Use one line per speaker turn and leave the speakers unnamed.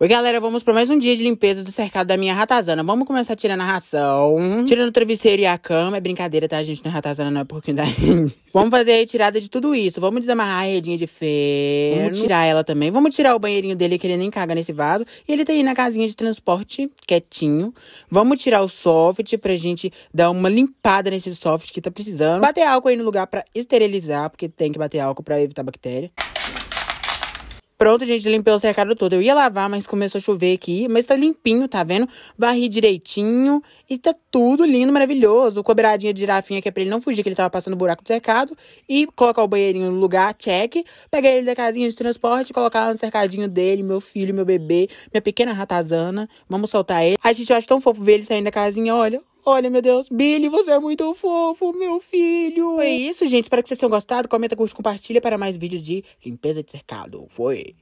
Oi, galera, vamos para mais um dia de limpeza do cercado da minha ratazana. Vamos começar tirando a ração, tirando o travesseiro e a cama. É brincadeira, tá, gente? Não é ratazana, não é porquinho da Vamos fazer a retirada de tudo isso. Vamos desamarrar a redinha de ferro. Vamos tirar ela também. Vamos tirar o banheirinho dele, que ele nem caga nesse vaso. E ele tá aí na casinha de transporte, quietinho. Vamos tirar o soft pra gente dar uma limpada nesse soft que tá precisando. Bater álcool aí no lugar pra esterilizar, porque tem que bater álcool pra evitar bactéria. Pronto, gente, limpei o cercado todo. Eu ia lavar, mas começou a chover aqui. Mas tá limpinho, tá vendo? Varri direitinho. E tá tudo lindo, maravilhoso. Cobradinha de girafinha que é pra ele não fugir, que ele tava passando buraco do cercado. E colocar o banheirinho no lugar, check. Pegar ele da casinha de transporte, colocar lá no cercadinho dele, meu filho, meu bebê, minha pequena ratazana. Vamos soltar ele. A gente acho tão fofo ver ele saindo da casinha, olha. Olha, meu Deus, Billy, você é muito fofo, meu filho. É isso, gente. Espero que vocês tenham gostado. Comenta, curte, compartilha para mais vídeos de limpeza de cercado. Foi!